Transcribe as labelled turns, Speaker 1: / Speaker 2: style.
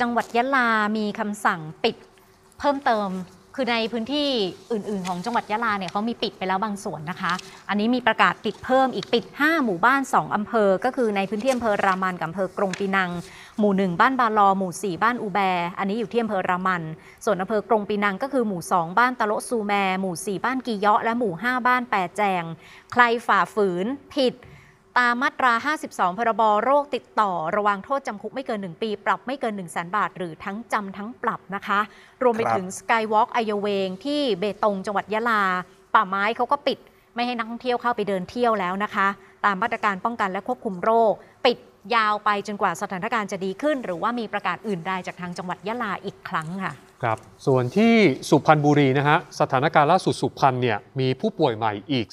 Speaker 1: จังหวัดยะลามีคำสั่งปิดเพิ่มเติม คือในพื้นที่อื่น ๆ ของจังหวัดยะลาเนี่ยเขามีปิดไปแล้วบางส่วนนะคะ อันนี้มีประกาศปิดเพิ่มอีกปิด 5 หมู่บ้าน 2อำเภอ ก็คือในพื้นที่อำเภอรามันกับอำเภอกรงปีนัง หมู่ 1 บ้านบาลอ หมู่ 4 บ้านอูแบ อันนี้อยู่ที่อำเภอรามัน ส่วนอำเภอกรงปีนังก็คือหมู่ 2 บ้านตะโลซูแม หมู่ 4 บ้านกีเยาะ และหมู่ 5 บ้านแปแจง ใครฝ่าฝืนผิดตามมาตรา 52 พรบโรคติดต่อระวังโทษจำคุกไม่เกิน 1 ปีปรับไม่เกิน 1 0 0 0 0แบาท หรือทั้งจำทั้งปรับนะคะ รวมไปถึงสกายวอล์กไอเยเวงที่เบตงจังหวัดยะลา ป่าไม้เขาก็ปิด ไม่ให้นักท่องเที่ยวเข้าไปเดินเที่ยวแล้วนะคะ ตามมาตรการป้องกันและควบคุมโรคปิดยาวไปจนกว่าสถานการณ์จะดีขึ้น หรือว่ามีประกาศ
Speaker 2: อื่นใดจากทางจังหวัดยะลาอีกครั้งค่ะ
Speaker 3: ครับส่วนที่สุพรรณบุรีนะฮะสถานการณ์ล่าสุดสุพรรณเนี่ยมีผู้ป่วยใหม่อีก